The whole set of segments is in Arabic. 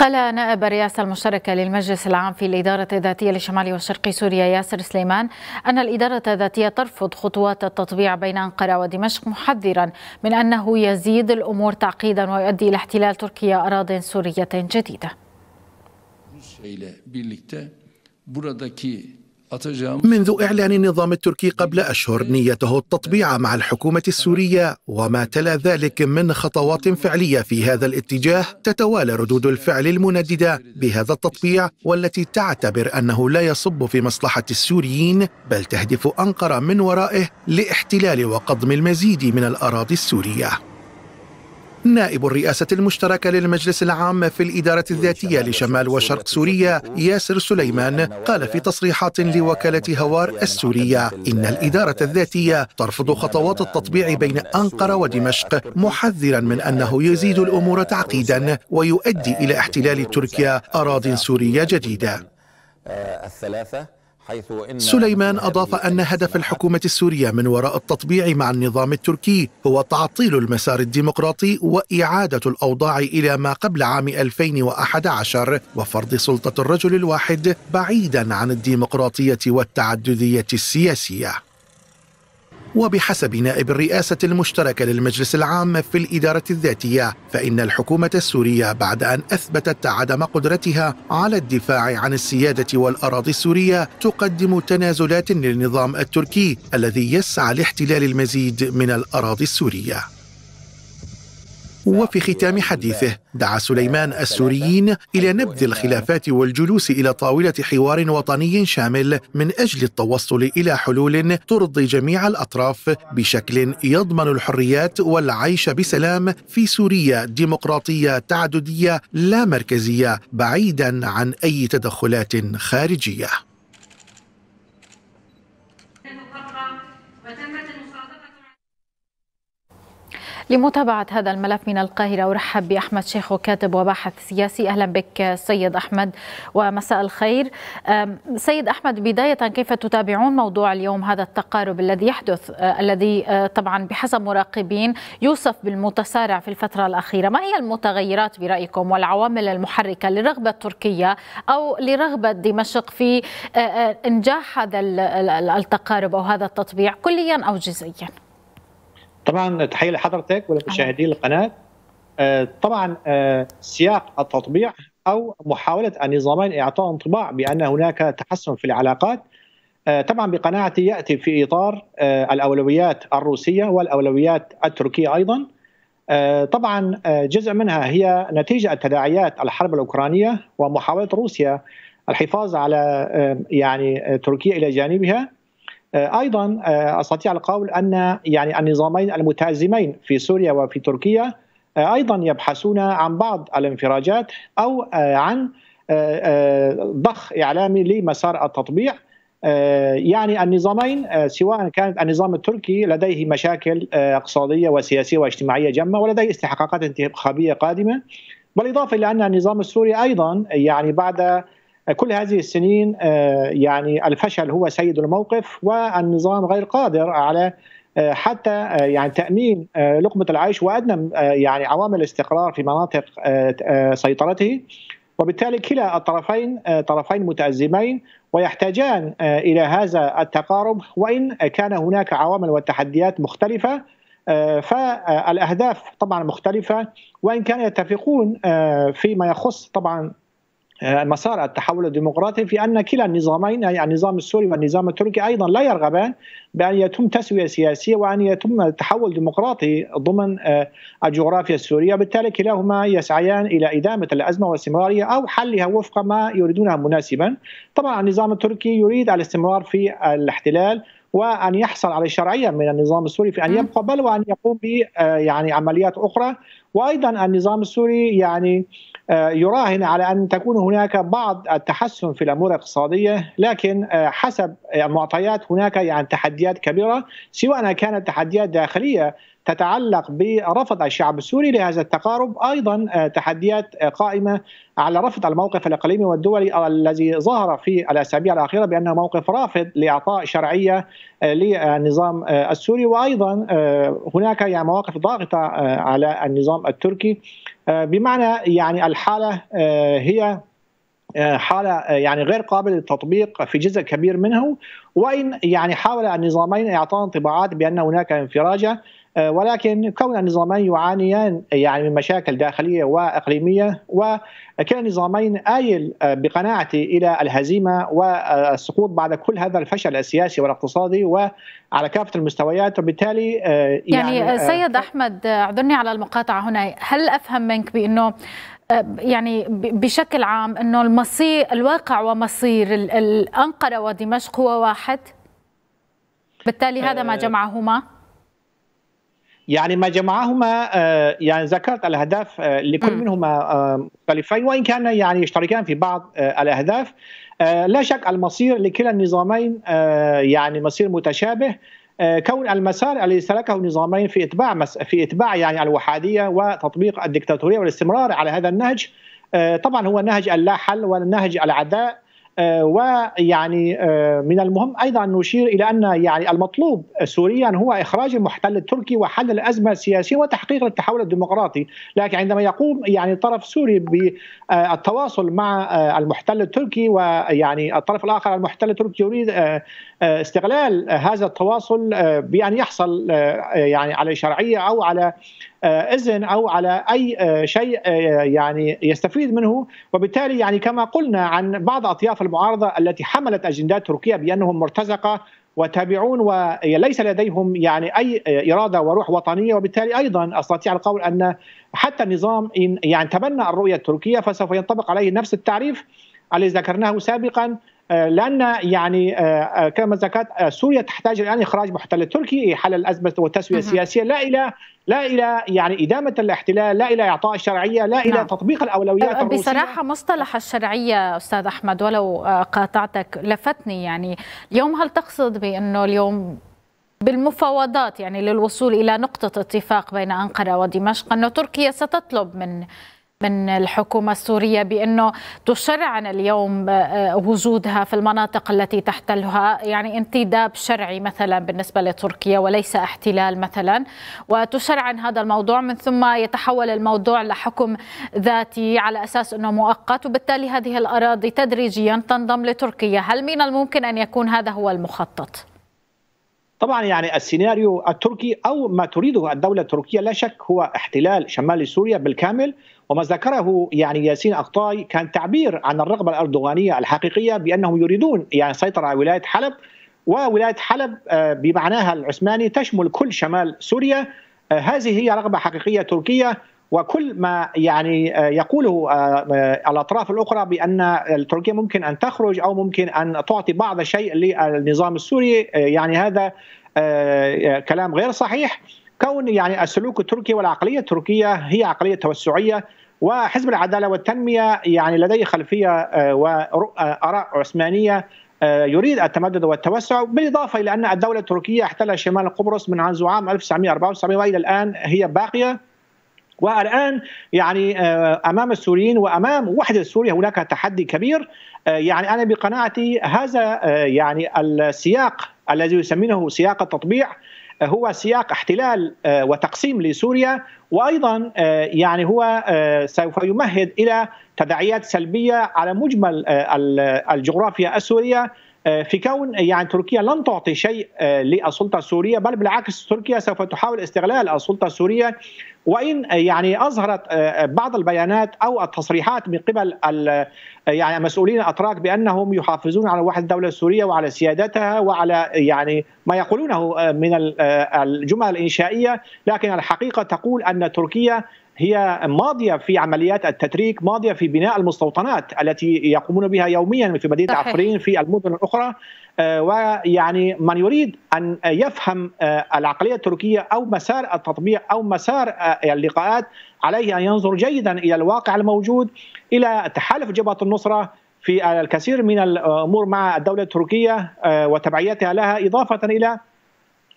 قال نائب الرئاسة المشتركة للمجلس العام في الإدارة الذاتية لشمال وشرق سوريا ياسر سليمان أن الإدارة الذاتية ترفض خطوات التطبيع بين أنقرة ودمشق محذرا من أنه يزيد الأمور تعقيدا ويؤدي إلى احتلال تركيا أراض سورية جديدة. منذ إعلان النظام التركي قبل أشهر نيته التطبيع مع الحكومة السورية وما تلا ذلك من خطوات فعلية في هذا الاتجاه تتوالى ردود الفعل المنددة بهذا التطبيع والتي تعتبر أنه لا يصب في مصلحة السوريين بل تهدف أنقرة من ورائه لاحتلال وقضم المزيد من الأراضي السورية نائب الرئاسة المشتركة للمجلس العام في الإدارة الذاتية لشمال وشرق سوريا ياسر سليمان قال في تصريحات لوكالة هوار السورية إن الإدارة الذاتية ترفض خطوات التطبيع بين أنقرة ودمشق محذرا من أنه يزيد الأمور تعقيدا ويؤدي إلى احتلال تركيا أراض سورية جديدة آه، الثلاثة سليمان أضاف أن هدف الحكومة السورية من وراء التطبيع مع النظام التركي هو تعطيل المسار الديمقراطي وإعادة الأوضاع إلى ما قبل عام 2011 وفرض سلطة الرجل الواحد بعيدا عن الديمقراطية والتعددية السياسية وبحسب نائب الرئاسة المشتركة للمجلس العام في الإدارة الذاتية فإن الحكومة السورية بعد أن أثبتت عدم قدرتها على الدفاع عن السيادة والأراضي السورية تقدم تنازلات للنظام التركي الذي يسعى لاحتلال المزيد من الأراضي السورية وفي ختام حديثه دعا سليمان السوريين إلى نبذ الخلافات والجلوس إلى طاولة حوار وطني شامل من أجل التوصل إلى حلول ترضي جميع الأطراف بشكل يضمن الحريات والعيش بسلام في سوريا ديمقراطية تعددية لا مركزية بعيدا عن أي تدخلات خارجية لمتابعة هذا الملف من القاهرة أرحب بأحمد شيخ كاتب وباحث سياسي أهلا بك سيد أحمد ومساء الخير سيد أحمد بداية كيف تتابعون موضوع اليوم هذا التقارب الذي يحدث أه، الذي أه، طبعا بحسب مراقبين يوصف بالمتسارع في الفترة الأخيرة ما هي المتغيرات برأيكم والعوامل المحركة لرغبة تركيا أو لرغبة دمشق في أه، إنجاح هذا التقارب أو هذا التطبيع كليا أو جزئيا طبعا تحيه لحضرتك ولمشاهدي القناه آه، طبعا آه، سياق التطبيع او محاوله النظامين اعطاء انطباع بان هناك تحسن في العلاقات آه، طبعا بقناعتي ياتي في اطار الاولويات الروسيه والاولويات التركيه ايضا طبعا جزء منها هي نتيجه تداعيات الحرب الاوكرانيه ومحاوله روسيا الحفاظ على يعني تركيا الى جانبها آه، ايضا آه، استطيع القول ان يعني النظامين المتازمين في سوريا وفي تركيا آه، ايضا يبحثون عن بعض الانفراجات او عن ضخ اعلامي لمسار التطبيع يعني النظامين سواء كانت النظام التركي لديه مشاكل اقتصاديه وسياسيه واجتماعيه جمه ولديه استحقاقات انتخابيه قادمه بالاضافه الى ان النظام السوري ايضا يعني بعد كل هذه السنين آه، يعني الفشل هو سيد الموقف والنظام غير قادر على آه، حتى آه، يعني تامين لقمه العيش وادنى يعني عوامل الاستقرار في مناطق سيطرته وبالتالي كلا الطرفين طرفين متأزمين ويحتاجان إلى هذا التقارب وإن كان هناك عوامل وتحديات مختلفة فالأهداف طبعا مختلفة وإن كانوا يتفقون فيما يخص طبعا آه، مسار التحول الديمقراطي في ان كلا النظامين يعني النظام السوري والنظام التركي ايضا لا يرغبان بان يتم تسويه سياسيه وان يتم تحول ديمقراطي ضمن آه، الجغرافيا السوريه، بالتالي كلاهما يسعيان الى ادامه الازمه واستمرارها او حلها وفق ما يريدونها مناسبا. طبعا النظام التركي يريد الاستمرار في الاحتلال وان يحصل على شرعيه من النظام السوري في ان يبقى بل وان يقوم ب آه، يعني عمليات اخرى وايضا النظام السوري يعني آه، يراهن على ان تكون هناك بعض التحسن في الامور الاقتصاديه لكن آه، حسب المعطيات هناك يعني تحديات كبيره سواء كانت تحديات داخليه تتعلق برفض الشعب السوري لهذا التقارب ايضا آه، تحديات آه، قائمه على رفض الموقف الاقليمي والدولي الذي ظهر في الاسابيع الاخيره بانه موقف رافض لاعطاء شرعيه آه، للنظام السوري وايضا هناك يعني مواقف ضاغطه على النظام التركي بمعنى يعني الحاله هي حاله يعني غير قابل للتطبيق في جزء كبير منه وان يعني حاول النظامين اعطاء انطباعات بان هناك انفراجه آه، ولكن كون النظامين يعانيان آه، يعني من مشاكل داخليه واقليميه وكلا النظامين آيل آه، بقناعتي الى الهزيمه والسقوط بعد كل هذا الفشل السياسي والاقتصادي وعلى كافه المستويات وبالتالي يعني, يعني سيد احمد اعذرني على المقاطعه هنا هل افهم منك بانه يعني بشكل عام انه المصير الواقع ومصير انقره ودمشق هو واحد بالتالي هذا ما جمعهما يعني ما جمعهما آه، يعني ذكرت الاهداف آه، لكل منهما مختلفين آه، وان كان يعني يشتركان في بعض الاهداف لا شك المصير لكلا النظامين يعني مصير متشابه كون المسار الذي سلكه النظامين في اتباع مس... في اتباع يعني الوحاديه وتطبيق الدكتاتوريه والاستمرار على هذا النهج طبعا هو نهج اللا حل ونهج العداء آه، ويعني آه، من المهم ايضا نشير الى ان يعني المطلوب سوريا هو اخراج المحتل التركي وحل الازمه السياسيه وتحقيق التحول الديمقراطي، لكن عندما يقوم يعني الطرف السوري بالتواصل مع آه، المحتل التركي ويعني الطرف الاخر المحتل التركي يريد استغلال هذا التواصل بان يحصل يعني على شرعيه او على آه، اذن او على اي آه، شيء آه، يعني يستفيد منه وبالتالي يعني كما قلنا عن بعض اطياف المعارضه التي حملت اجندات تركيا بانهم مرتزقه وتابعون وليس لديهم يعني اي اراده وروح وطنيه وبالتالي ايضا استطيع القول ان حتى النظام ان يعني تبنى الرؤيه التركيه فسوف ينطبق عليه نفس التعريف الذي ذكرناه سابقا آه، لان يعني آه، آه، كما ذكرت سوريا تحتاج الان اخراج محتل تركي حل الازمه والتسويه السياسيه لا الى لا الى يعني ادامه الاحتلال، لا الى اعطاء الشرعيه، لا الى نعم. تطبيق الاولويات بصراحه مصطلح الشرعيه استاذ احمد ولو قاطعتك لفتني يعني اليوم هل تقصد بانه اليوم بالمفاوضات يعني للوصول الى نقطه اتفاق بين انقره ودمشق انه تركيا ستطلب من من الحكومة السورية بأنه تشرعن اليوم آه، آه، وجودها في المناطق التي تحتلها يعني انتداب شرعي مثلا بالنسبة لتركيا وليس احتلال مثلا وتشرعن هذا الموضوع من ثم يتحول الموضوع لحكم ذاتي على أساس أنه مؤقت وبالتالي هذه الأراضي تدريجيا تنضم لتركيا هل من الممكن أن يكون هذا هو المخطط؟ طبعا يعني السيناريو التركي او ما تريده الدوله التركيه لا شك هو احتلال شمال سوريا بالكامل وما ذكره يعني ياسين أقطاي كان تعبير عن الرغبة الأردوغانية الحقيقية بأنهم يريدون يعني السيطرة على ولاية حلب وولاية حلب آه، بمعناها العثماني تشمل كل شمال سوريا آه، هذه هي رغبة حقيقية تركية وكل ما يعني آه، يقوله الاطراف الاخرى بان تركيا ممكن ان تخرج او ممكن ان تعطي بعض الشيء للنظام السوري يعني هذا كلام غير صحيح كون يعني السلوك التركي والعقليه التركيه هي عقليه توسعيه وحزب العداله والتنميه يعني لديه خلفيه آه، واراء عثمانيه آه، يريد التمدد والتوسع بالاضافه الى ان الدوله التركيه احتلت شمال قبرص من عام 1974 والى الان هي باقيه والان يعني آه، امام السوريين وامام وحده سوريا هناك تحدي كبير يعني انا بقناعتي هذا يعني السياق الذي يسمينه سياق التطبيع هو سياق احتلال آه، وتقسيم لسوريا وايضا آه، يعني هو آه، سوف يمهد الى تداعيات سلبيه على مجمل الجغرافيا السوريه آه، في كون آه، يعني تركيا لن تعطي شيء آه، للسلطه السوريه بل بالعكس تركيا سوف تحاول استغلال السلطه السوريه وان يعني اظهرت بعض البيانات او التصريحات من قبل يعني مسؤولين الاتراك بانهم يحافظون على وحده الدوله السوريه وعلى سيادتها وعلى يعني ما يقولونه من الجمل الانشائيه لكن الحقيقه تقول ان تركيا هي ماضيه في عمليات التتريك ماضيه في بناء المستوطنات التي يقومون بها يوميا في مدينه صحيح. عفرين في المدن الاخرى آه، ويعني من يريد ان يفهم آه، العقليه التركيه او مسار التطبيع او مسار آه، اللقاءات عليه ان ينظر جيدا الى الواقع الموجود الى تحالف جبهه النصره في الكثير من الامور مع الدوله التركيه وتبعيتها لها اضافه الى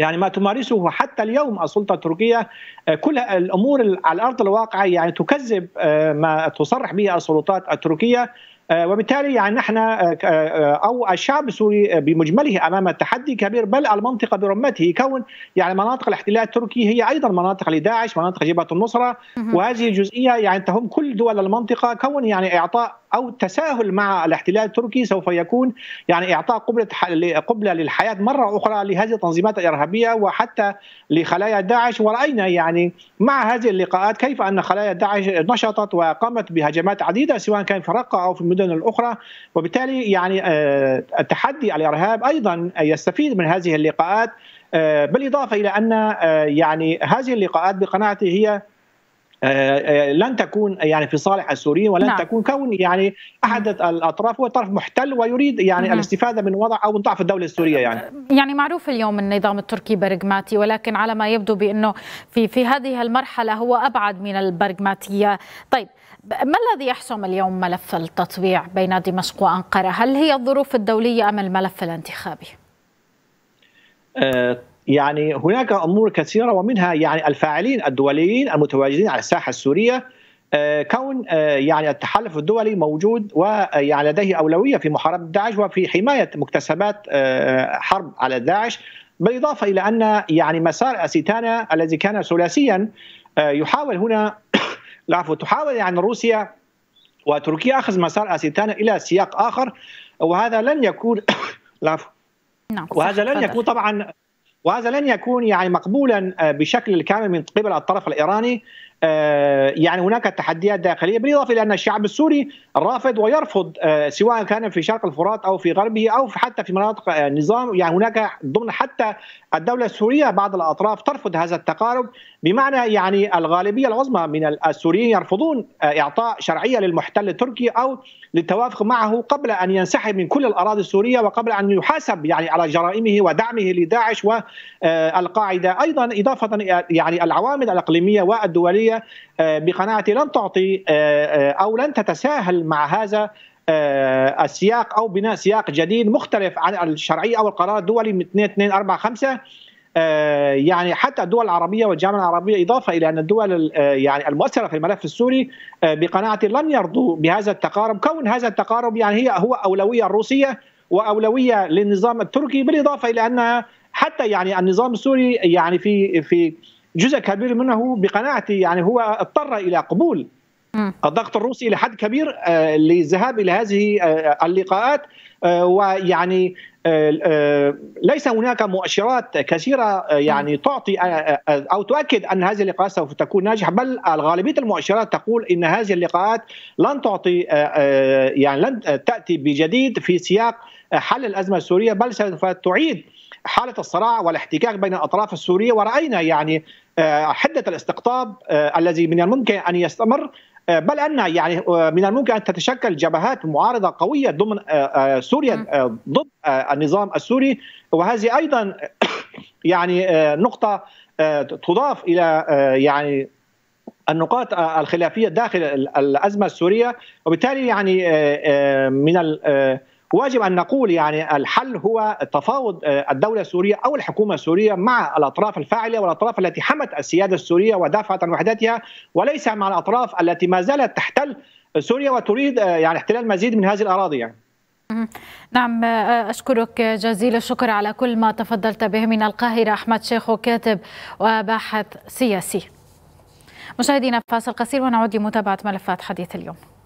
يعني ما تمارسه حتى اليوم السلطه التركيه آه، كل الامور على ارض الواقع يعني تكذب آه، ما تصرح به السلطات التركيه آه، وبالتالي يعني نحن آه، آه، او الشعب السوري بمجمله امام تحدي كبير بل المنطقه برمته كون يعني مناطق الاحتلال التركي هي ايضا مناطق لداعش مناطق جبهه النصره وهذه الجزئيه يعني تهم كل دول المنطقه كون يعني اعطاء او التساهل مع الاحتلال التركي سوف يكون يعني اعطاء قبله قبله للحياه مره اخرى لهذه التنظيمات الارهابيه وحتى لخلايا داعش وراينا يعني مع هذه اللقاءات كيف ان خلايا داعش نشطت وقامت بهجمات عديده سواء كان في رقه او في المدن الاخرى وبالتالي يعني آه، التحدي على الارهاب ايضا يستفيد من هذه اللقاءات آه، بالاضافه الى ان آه، يعني هذه اللقاءات بقناعتي هي لن تكون يعني في صالح السوريين ولن نعم. تكون كون يعني احد الاطراف هو طرف محتل ويريد يعني نعم. الاستفاده من وضع او من ضعف الدوله السوريه يعني يعني معروف اليوم النظام التركي برغماتي ولكن على ما يبدو بانه في في هذه المرحله هو ابعد من البرغماتيه طيب ما الذي يحسم اليوم ملف التطبيع بين دمشق وأنقرة؟ هل هي الظروف الدولية أم الملف الانتخابي؟ أه يعني هناك أمور كثيرة ومنها يعني الفاعلين الدوليين المتواجدين على الساحة السورية آه، كون آه، يعني التحالف الدولي موجود ويعني آه، لديه اولويه في محاربه داعش وفي حمايه مكتسبات حرب على داعش بالاضافه الى ان يعني مسار اسيتانا الذي كان ثلاثيا يحاول هنا العفو تحاول يعني روسيا وتركيا اخذ مسار اسيتانا الى سياق اخر وهذا لن يكون العفو نعم، وهذا لن يكون طبعا وهذا لن يكون يعني مقبولا آه، بشكل كامل من قبل الطرف الايراني آه، يعني هناك تحديات داخليه بالاضافه الى ان الشعب السوري رافض ويرفض آه، سواء كان في شرق الفرات او في غربه او حتى في مناطق آه، نظام يعني هناك ضمن حتى الدوله السوريه بعض الاطراف ترفض هذا التقارب بمعنى يعني الغالبيه العظمى من السوريين يرفضون اعطاء شرعيه للمحتل التركي او للتوافق معه قبل ان ينسحب من كل الاراضي السوريه وقبل ان يحاسب يعني على جرائمه ودعمه لداعش والقاعده ايضا اضافه يعني العوامل الاقليميه والدوليه السعوديه آه، بقناعتي لن تعطي آه، آه، او لن تتساهل مع هذا السياق او بناء سياق جديد مختلف عن الشرعيه او القرار الدولي من 2245 يعني حتى الدول العربيه والجامعه العربيه اضافه الى ان الدول يعني المؤثره في الملف السوري بقناعتي لن يرضوا بهذا التقارب كون هذا التقارب يعني هي هو اولويه الروسيه واولويه للنظام التركي بالاضافه الى انها حتى يعني النظام السوري يعني في في جزء كبير منه بقناعتي يعني هو اضطر الى قبول الضغط الروسي الى حد كبير للذهاب آه، الى هذه آه، اللقاءات آه، ويعني ليس هناك مؤشرات كثيره يعني تعطي او تؤكد ان هذه اللقاءات سوف تكون ناجحه بل غالبيه المؤشرات تقول ان هذه اللقاءات لن تعطي يعني لن تاتي بجديد في سياق حل الازمه السوريه بل سوف تعيد حاله الصراع والاحتكاك بين الاطراف السوريه وراينا يعني آه، حده الاستقطاب آه، الذي من الممكن ان يستمر آه، بل ان يعني من الممكن ان تتشكل جبهات معارضه قويه ضمن سوريا ضد النظام السوري وهذه ايضا يعني نقطه تضاف الى يعني النقاط الخلافيه داخل الازمه السوريه وبالتالي يعني من واجب ان نقول يعني الحل هو تفاوض آه، الدوله السوريه او الحكومه السوريه مع الاطراف الفاعله والاطراف التي حمت السياده السوريه ودافعت عن وحدتها وليس مع الاطراف التي ما زالت تحتل سوريا وتريد آه، يعني احتلال مزيد من هذه الاراضي يعني. نعم آه، أشكرك جزيل الشكر على كل ما تفضلت به من القاهرة أحمد شيخو كاتب وباحث سياسي مشاهدينا فاصل قصير ونعود لمتابعة ملفات حديث اليوم